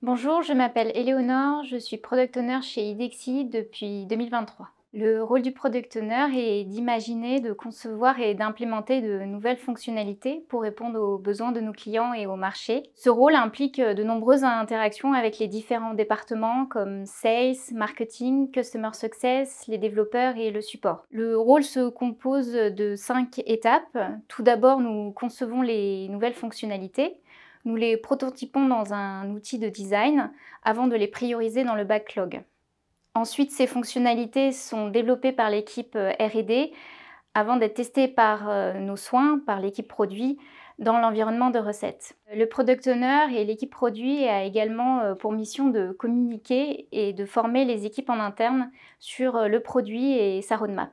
Bonjour, je m'appelle Eleonore, je suis Product Owner chez IDEXI depuis 2023. Le rôle du Product Owner est d'imaginer, de concevoir et d'implémenter de nouvelles fonctionnalités pour répondre aux besoins de nos clients et au marché. Ce rôle implique de nombreuses interactions avec les différents départements comme Sales, Marketing, Customer Success, les développeurs et le support. Le rôle se compose de cinq étapes. Tout d'abord, nous concevons les nouvelles fonctionnalités. Nous les prototypons dans un outil de design avant de les prioriser dans le backlog. Ensuite, ces fonctionnalités sont développées par l'équipe euh, RD avant d'être testées par euh, nos soins, par l'équipe produit, dans l'environnement de recette. Le product owner et l'équipe produit a également euh, pour mission de communiquer et de former les équipes en interne sur le produit et sa roadmap.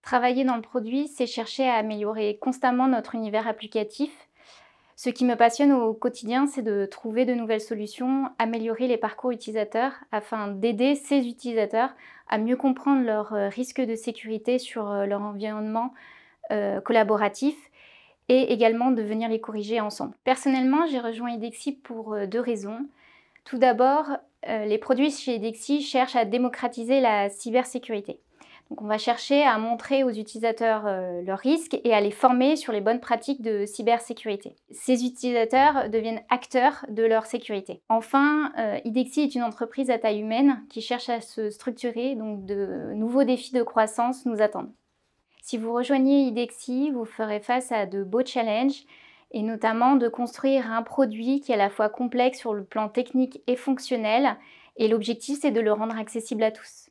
Travailler dans le produit, c'est chercher à améliorer constamment notre univers applicatif, ce qui me passionne au quotidien, c'est de trouver de nouvelles solutions, améliorer les parcours utilisateurs afin d'aider ces utilisateurs à mieux comprendre leurs euh, risques de sécurité sur euh, leur environnement euh, collaboratif et également de venir les corriger ensemble. Personnellement, j'ai rejoint Edexi pour deux raisons. Tout d'abord, les produits chez Edexi cherchent à démocratiser la cybersécurité. Donc on va chercher à montrer aux utilisateurs euh, leurs risques et à les former sur les bonnes pratiques de cybersécurité. Ces utilisateurs deviennent acteurs de leur sécurité. Enfin, euh, Idexi est une entreprise à taille humaine qui cherche à se structurer, donc de nouveaux défis de croissance nous attendent. Si vous rejoignez Idexi, vous ferez face à de beaux challenges et notamment de construire un produit qui est à la fois complexe sur le plan technique et fonctionnel. Et l'objectif, c'est de le rendre accessible à tous.